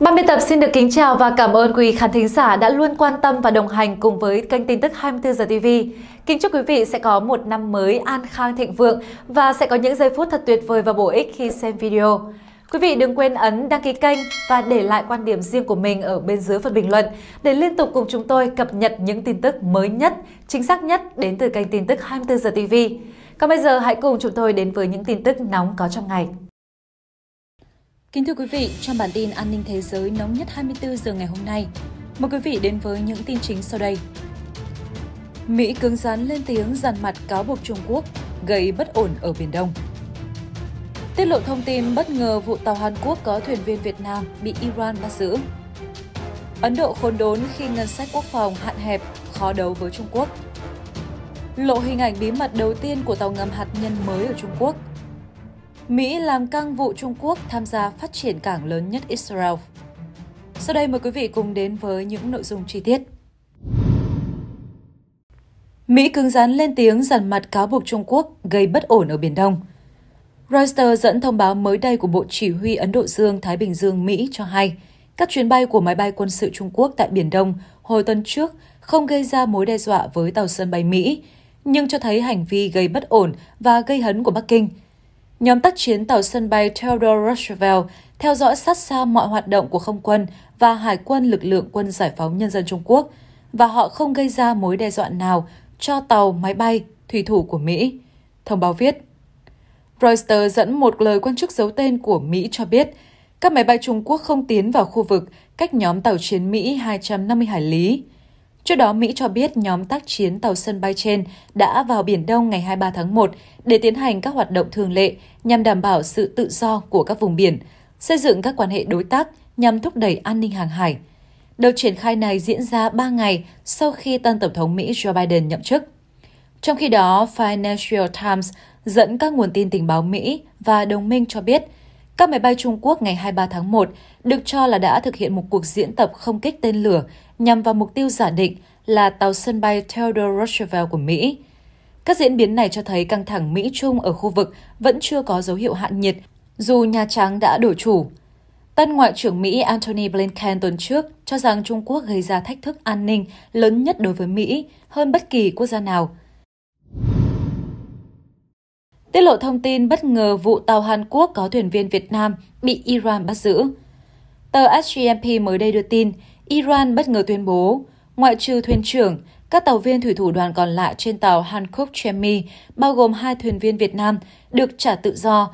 Ban biên tập xin được kính chào và cảm ơn quý khán thính giả đã luôn quan tâm và đồng hành cùng với kênh tin tức 24 giờ TV. Kính chúc quý vị sẽ có một năm mới an khang thịnh vượng và sẽ có những giây phút thật tuyệt vời và bổ ích khi xem video. Quý vị đừng quên ấn đăng ký kênh và để lại quan điểm riêng của mình ở bên dưới phần bình luận để liên tục cùng chúng tôi cập nhật những tin tức mới nhất, chính xác nhất đến từ kênh tin tức 24 giờ TV. Còn bây giờ hãy cùng chúng tôi đến với những tin tức nóng có trong ngày. Kính thưa quý vị, trong bản tin an ninh thế giới nóng nhất 24 giờ ngày hôm nay, mời quý vị đến với những tin chính sau đây. Mỹ cứng rắn lên tiếng dàn mặt cáo buộc Trung Quốc gây bất ổn ở Biển Đông. Tiết lộ thông tin bất ngờ vụ tàu Hàn Quốc có thuyền viên Việt Nam bị Iran bắt giữ. Ấn Độ khốn đốn khi ngân sách quốc phòng hạn hẹp, khó đấu với Trung Quốc. Lộ hình ảnh bí mật đầu tiên của tàu ngầm hạt nhân mới ở Trung Quốc – Mỹ làm căng vụ Trung Quốc tham gia phát triển cảng lớn nhất Israel. Sau đây mời quý vị cùng đến với những nội dung chi tiết. Mỹ cứng rắn lên tiếng dằn mặt cáo buộc Trung Quốc gây bất ổn ở Biển Đông. Reuters dẫn thông báo mới đây của Bộ Chỉ huy Ấn Độ Dương-Thái Bình Dương Mỹ cho hay, các chuyến bay của máy bay quân sự Trung Quốc tại Biển Đông hồi tuần trước không gây ra mối đe dọa với tàu sân bay Mỹ, nhưng cho thấy hành vi gây bất ổn và gây hấn của Bắc Kinh – Nhóm tác chiến tàu sân bay Theodore Roosevelt theo dõi sát sao mọi hoạt động của không quân và hải quân lực lượng quân giải phóng nhân dân Trung Quốc và họ không gây ra mối đe dọa nào cho tàu, máy bay, thủy thủ của Mỹ. Thông báo viết, Reuters dẫn một lời quan chức giấu tên của Mỹ cho biết, các máy bay Trung Quốc không tiến vào khu vực cách nhóm tàu chiến Mỹ 250 hải lý. Trước đó, Mỹ cho biết nhóm tác chiến tàu sân bay trên đã vào Biển Đông ngày 23 tháng 1 để tiến hành các hoạt động thường lệ nhằm đảm bảo sự tự do của các vùng biển, xây dựng các quan hệ đối tác nhằm thúc đẩy an ninh hàng hải. Đợt triển khai này diễn ra 3 ngày sau khi tân Tổng thống Mỹ Joe Biden nhậm chức. Trong khi đó, Financial Times dẫn các nguồn tin tình báo Mỹ và đồng minh cho biết – các máy bay Trung Quốc ngày 23 tháng 1 được cho là đã thực hiện một cuộc diễn tập không kích tên lửa nhằm vào mục tiêu giả định là tàu sân bay Theodore Roosevelt của Mỹ. Các diễn biến này cho thấy căng thẳng Mỹ-Trung ở khu vực vẫn chưa có dấu hiệu hạ nhiệt, dù Nhà Trắng đã đổi chủ. Tân Ngoại trưởng Mỹ Antony Blinken tuần trước cho rằng Trung Quốc gây ra thách thức an ninh lớn nhất đối với Mỹ hơn bất kỳ quốc gia nào tiết lộ thông tin bất ngờ vụ tàu Hàn Quốc có thuyền viên Việt Nam bị Iran bắt giữ. Tờ SGMP mới đây đưa tin, Iran bất ngờ tuyên bố, ngoại trừ thuyền trưởng, các tàu viên thủy thủ đoàn còn lại trên tàu Hankook Chemi, bao gồm hai thuyền viên Việt Nam, được trả tự do,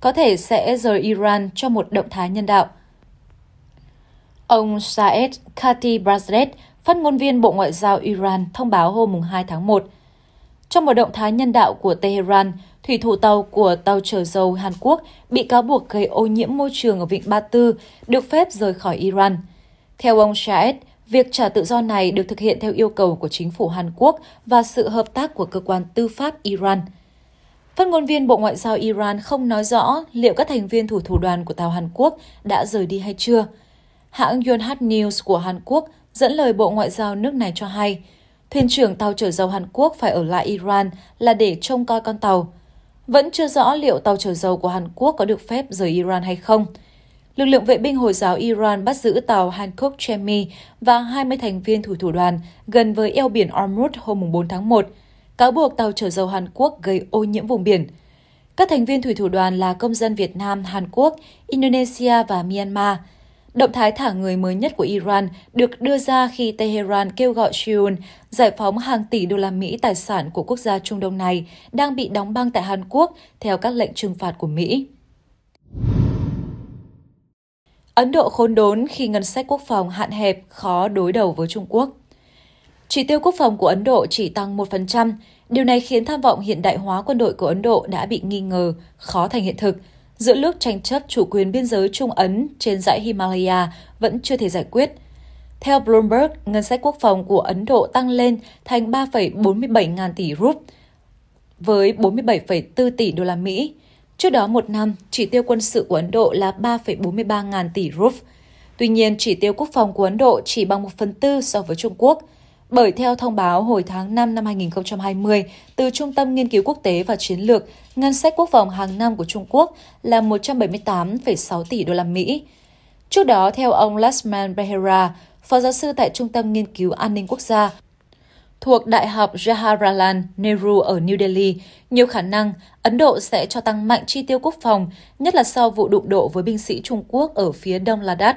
có thể sẽ rời Iran cho một động thái nhân đạo. Ông Saed Khati Brazlet, phát ngôn viên Bộ Ngoại giao Iran, thông báo hôm 2 tháng 1. Trong một động thái nhân đạo của Tehran, thủy thủ tàu của tàu chở dầu Hàn Quốc bị cáo buộc gây ô nhiễm môi trường ở Vịnh Ba Tư, được phép rời khỏi Iran. Theo ông Shaed, việc trả tự do này được thực hiện theo yêu cầu của chính phủ Hàn Quốc và sự hợp tác của cơ quan tư pháp Iran. Phát ngôn viên Bộ Ngoại giao Iran không nói rõ liệu các thành viên thủ thủ đoàn của tàu Hàn Quốc đã rời đi hay chưa. Hãng Yonhap News của Hàn Quốc dẫn lời Bộ Ngoại giao nước này cho hay, thuyền trưởng tàu chở dầu Hàn Quốc phải ở lại Iran là để trông coi con tàu. Vẫn chưa rõ liệu tàu chở dầu của Hàn Quốc có được phép rời Iran hay không. Lực lượng vệ binh Hồi giáo Iran bắt giữ tàu Hankook Chemi và 20 thành viên thủy thủ đoàn gần với eo biển Ormuz hôm 4 tháng 1, cáo buộc tàu chở dầu Hàn Quốc gây ô nhiễm vùng biển. Các thành viên thủy thủ đoàn là công dân Việt Nam, Hàn Quốc, Indonesia và Myanmar – Động thái thả người mới nhất của Iran được đưa ra khi Tehran kêu gọi Seoul giải phóng hàng tỷ đô la Mỹ tài sản của quốc gia Trung Đông này đang bị đóng băng tại Hàn Quốc theo các lệnh trừng phạt của Mỹ. Ấn Độ khốn đốn khi ngân sách quốc phòng hạn hẹp khó đối đầu với Trung Quốc. Chỉ tiêu quốc phòng của Ấn Độ chỉ tăng 1%, điều này khiến tham vọng hiện đại hóa quân đội của Ấn Độ đã bị nghi ngờ, khó thành hiện thực – giữa nước tranh chấp chủ quyền biên giới Trung Ấn trên dãy Himalaya vẫn chưa thể giải quyết. Theo Bloomberg, ngân sách quốc phòng của Ấn Độ tăng lên thành 3,47 ngàn tỷ rúp, với 47,4 tỷ đô la Mỹ. Trước đó một năm, chỉ tiêu quân sự của Ấn Độ là 3,43 ngàn tỷ rúp. Tuy nhiên, chỉ tiêu quốc phòng của Ấn Độ chỉ bằng một phần tư so với Trung Quốc – bởi theo thông báo hồi tháng 5 năm 2020 từ Trung tâm Nghiên cứu Quốc tế và Chiến lược, ngân sách quốc phòng hàng năm của Trung Quốc là 178,6 tỷ đô la Mỹ. Trước đó, theo ông Lasman Behera, phó giáo sư tại Trung tâm Nghiên cứu An ninh Quốc gia, thuộc Đại học Jawaharlal Nehru ở New Delhi, nhiều khả năng Ấn Độ sẽ cho tăng mạnh chi tiêu quốc phòng, nhất là sau vụ đụng độ với binh sĩ Trung Quốc ở phía đông Ladakh.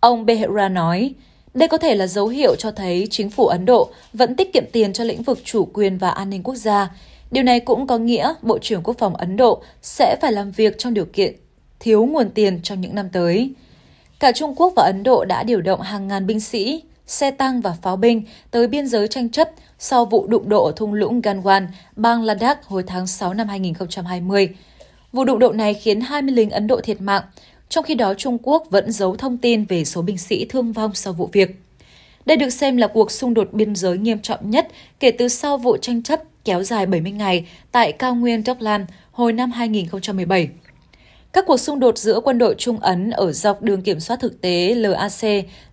Ông Behera nói, đây có thể là dấu hiệu cho thấy chính phủ Ấn Độ vẫn tiết kiệm tiền cho lĩnh vực chủ quyền và an ninh quốc gia. Điều này cũng có nghĩa Bộ trưởng Quốc phòng Ấn Độ sẽ phải làm việc trong điều kiện thiếu nguồn tiền trong những năm tới. Cả Trung Quốc và Ấn Độ đã điều động hàng ngàn binh sĩ, xe tăng và pháo binh tới biên giới tranh chấp sau vụ đụng độ ở thung lũng Ganwan, bang Ladakh hồi tháng 6 năm 2020. Vụ đụng độ này khiến 20 lính Ấn Độ thiệt mạng, trong khi đó, Trung Quốc vẫn giấu thông tin về số binh sĩ thương vong sau vụ việc. Đây được xem là cuộc xung đột biên giới nghiêm trọng nhất kể từ sau vụ tranh chấp kéo dài 70 ngày tại cao nguyên Doklan hồi năm 2017. Các cuộc xung đột giữa quân đội Trung Ấn ở dọc đường kiểm soát thực tế LAC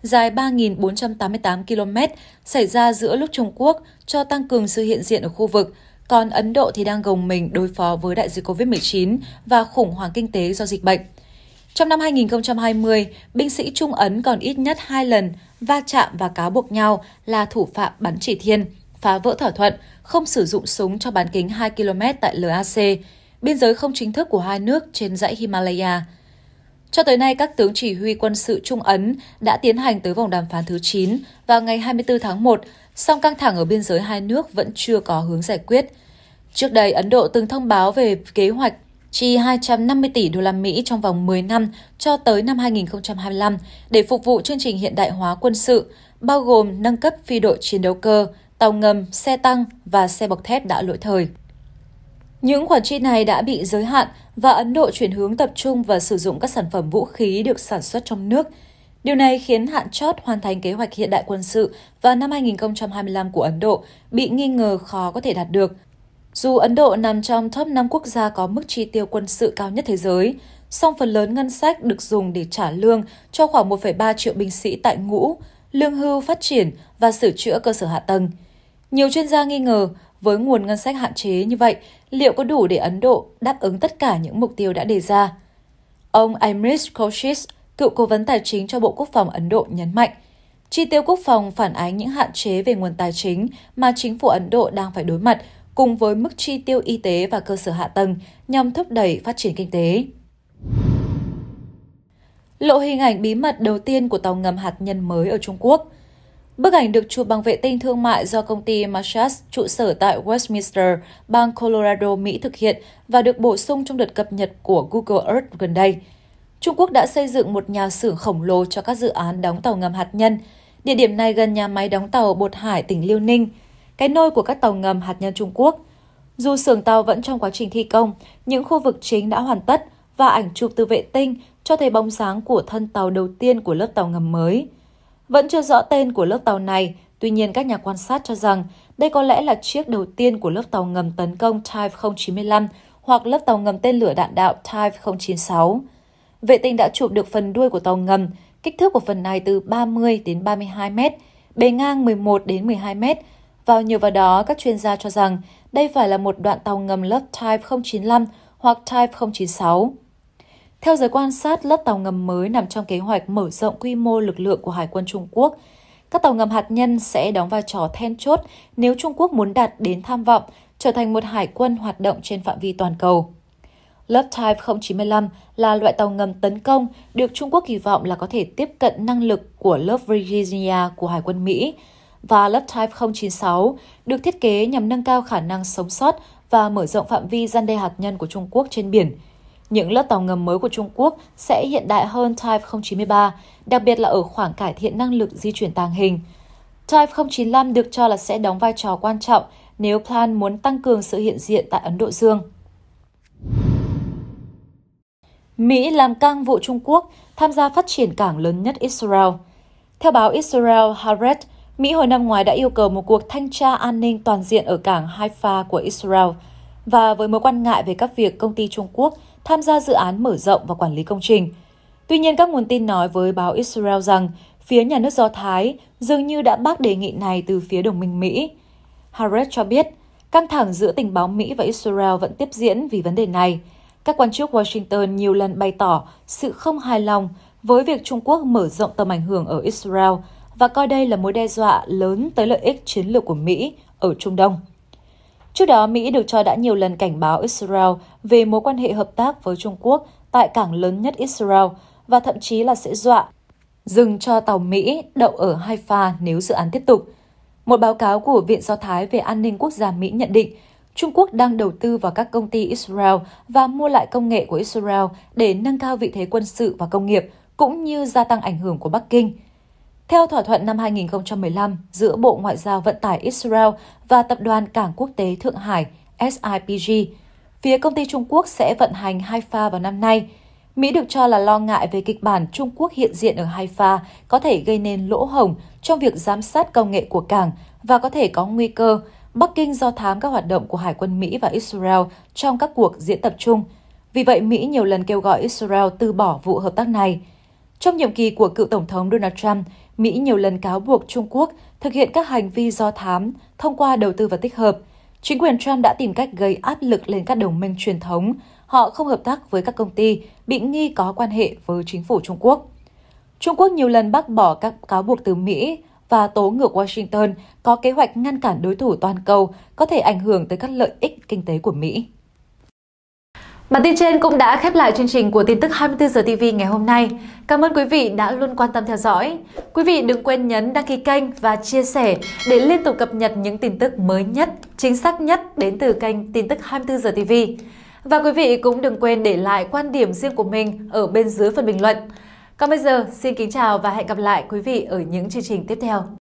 dài 3.488 km xảy ra giữa lúc Trung Quốc cho tăng cường sự hiện diện ở khu vực, còn Ấn Độ thì đang gồng mình đối phó với đại dịch COVID-19 và khủng hoảng kinh tế do dịch bệnh – trong năm 2020, binh sĩ Trung Ấn còn ít nhất hai lần va chạm và cáo buộc nhau là thủ phạm bắn chỉ thiên, phá vỡ thỏa thuận, không sử dụng súng cho bán kính 2 km tại LAC, biên giới không chính thức của hai nước trên dãy Himalaya. Cho tới nay, các tướng chỉ huy quân sự Trung Ấn đã tiến hành tới vòng đàm phán thứ 9 vào ngày 24 tháng 1, song căng thẳng ở biên giới hai nước vẫn chưa có hướng giải quyết. Trước đây, Ấn Độ từng thông báo về kế hoạch chi 250 tỷ đô la Mỹ trong vòng 10 năm cho tới năm 2025 để phục vụ chương trình hiện đại hóa quân sự, bao gồm nâng cấp phi đội chiến đấu cơ, tàu ngầm, xe tăng và xe bọc thép đã lỗi thời. Những khoản chi này đã bị giới hạn và Ấn Độ chuyển hướng tập trung và sử dụng các sản phẩm vũ khí được sản xuất trong nước. Điều này khiến hạn chót hoàn thành kế hoạch hiện đại quân sự vào năm 2025 của Ấn Độ bị nghi ngờ khó có thể đạt được – dù Ấn Độ nằm trong top 5 quốc gia có mức chi tiêu quân sự cao nhất thế giới, song phần lớn ngân sách được dùng để trả lương cho khoảng 1,3 triệu binh sĩ tại ngũ, lương hưu phát triển và sửa chữa cơ sở hạ tầng. Nhiều chuyên gia nghi ngờ, với nguồn ngân sách hạn chế như vậy, liệu có đủ để Ấn Độ đáp ứng tất cả những mục tiêu đã đề ra? Ông Amrish Kaushik, cựu cố vấn tài chính cho Bộ Quốc phòng Ấn Độ nhấn mạnh, chi tiêu quốc phòng phản ánh những hạn chế về nguồn tài chính mà chính phủ Ấn Độ đang phải đối mặt cùng với mức chi tiêu y tế và cơ sở hạ tầng nhằm thúc đẩy phát triển kinh tế. Lộ hình ảnh bí mật đầu tiên của tàu ngầm hạt nhân mới ở Trung Quốc. Bức ảnh được chụp bằng vệ tinh thương mại do công ty Machas trụ sở tại Westminster, bang Colorado, Mỹ thực hiện và được bổ sung trong đợt cập nhật của Google Earth gần đây. Trung Quốc đã xây dựng một nhà xưởng khổng lồ cho các dự án đóng tàu ngầm hạt nhân. Địa điểm này gần nhà máy đóng tàu Bột Hải, tỉnh Liêu Ninh – cái nôi của các tàu ngầm hạt nhân Trung Quốc. Dù xưởng tàu vẫn trong quá trình thi công, những khu vực chính đã hoàn tất và ảnh chụp từ vệ tinh cho thấy bóng sáng của thân tàu đầu tiên của lớp tàu ngầm mới. Vẫn chưa rõ tên của lớp tàu này, tuy nhiên các nhà quan sát cho rằng đây có lẽ là chiếc đầu tiên của lớp tàu ngầm tấn công Type 095 hoặc lớp tàu ngầm tên lửa đạn đạo Type 096. Vệ tinh đã chụp được phần đuôi của tàu ngầm, kích thước của phần này từ 30 đến 32 mét, bề ngang 11 đến 12 mét vào nhờ vào đó, các chuyên gia cho rằng đây phải là một đoạn tàu ngầm lớp Type 095 hoặc Type 096. Theo giới quan sát, lớp tàu ngầm mới nằm trong kế hoạch mở rộng quy mô lực lượng của Hải quân Trung Quốc. Các tàu ngầm hạt nhân sẽ đóng vai trò then chốt nếu Trung Quốc muốn đạt đến tham vọng trở thành một hải quân hoạt động trên phạm vi toàn cầu. Lớp Type 095 là loại tàu ngầm tấn công được Trung Quốc kỳ vọng là có thể tiếp cận năng lực của lớp Virginia của Hải quân Mỹ, và lớp Type 096 được thiết kế nhằm nâng cao khả năng sống sót và mở rộng phạm vi gian đe hạt nhân của Trung Quốc trên biển. Những lớp tàu ngầm mới của Trung Quốc sẽ hiện đại hơn Type 093, đặc biệt là ở khoảng cải thiện năng lực di chuyển tàng hình. Type 095 được cho là sẽ đóng vai trò quan trọng nếu Plan muốn tăng cường sự hiện diện tại Ấn Độ Dương. Mỹ làm căng vụ Trung Quốc tham gia phát triển cảng lớn nhất Israel. Theo báo Israel Haaretz, Mỹ hồi năm ngoái đã yêu cầu một cuộc thanh tra an ninh toàn diện ở cảng Haifa của Israel và với mối quan ngại về các việc công ty Trung Quốc tham gia dự án mở rộng và quản lý công trình. Tuy nhiên, các nguồn tin nói với báo Israel rằng phía nhà nước Do Thái dường như đã bác đề nghị này từ phía đồng minh Mỹ. Haaretz cho biết, căng thẳng giữa tình báo Mỹ và Israel vẫn tiếp diễn vì vấn đề này. Các quan chức Washington nhiều lần bày tỏ sự không hài lòng với việc Trung Quốc mở rộng tầm ảnh hưởng ở Israel – và coi đây là mối đe dọa lớn tới lợi ích chiến lược của Mỹ ở Trung Đông. Trước đó, Mỹ được cho đã nhiều lần cảnh báo Israel về mối quan hệ hợp tác với Trung Quốc tại cảng lớn nhất Israel và thậm chí là sẽ dọa dừng cho tàu Mỹ đậu ở Haifa nếu dự án tiếp tục. Một báo cáo của Viện Do Thái về An ninh Quốc gia Mỹ nhận định Trung Quốc đang đầu tư vào các công ty Israel và mua lại công nghệ của Israel để nâng cao vị thế quân sự và công nghiệp, cũng như gia tăng ảnh hưởng của Bắc Kinh – theo thỏa thuận năm 2015 giữa Bộ Ngoại giao Vận tải Israel và Tập đoàn Cảng Quốc tế Thượng Hải SIPG, phía công ty Trung Quốc sẽ vận hành Haifa vào năm nay. Mỹ được cho là lo ngại về kịch bản Trung Quốc hiện diện ở Haifa có thể gây nên lỗ hổng trong việc giám sát công nghệ của cảng và có thể có nguy cơ Bắc Kinh do thám các hoạt động của Hải quân Mỹ và Israel trong các cuộc diễn tập chung. Vì vậy, Mỹ nhiều lần kêu gọi Israel từ bỏ vụ hợp tác này. Trong nhiệm kỳ của cựu Tổng thống Donald Trump, Mỹ nhiều lần cáo buộc Trung Quốc thực hiện các hành vi do thám thông qua đầu tư và tích hợp. Chính quyền Trump đã tìm cách gây áp lực lên các đồng minh truyền thống, họ không hợp tác với các công ty bị nghi có quan hệ với chính phủ Trung Quốc. Trung Quốc nhiều lần bác bỏ các cáo buộc từ Mỹ và tố ngược Washington có kế hoạch ngăn cản đối thủ toàn cầu có thể ảnh hưởng tới các lợi ích kinh tế của Mỹ. Bản tin trên cũng đã khép lại chương trình của tin tức 24 giờ TV ngày hôm nay. Cảm ơn quý vị đã luôn quan tâm theo dõi. Quý vị đừng quên nhấn đăng ký kênh và chia sẻ để liên tục cập nhật những tin tức mới nhất, chính xác nhất đến từ kênh tin tức 24 giờ TV. Và quý vị cũng đừng quên để lại quan điểm riêng của mình ở bên dưới phần bình luận. Còn bây giờ, xin kính chào và hẹn gặp lại quý vị ở những chương trình tiếp theo.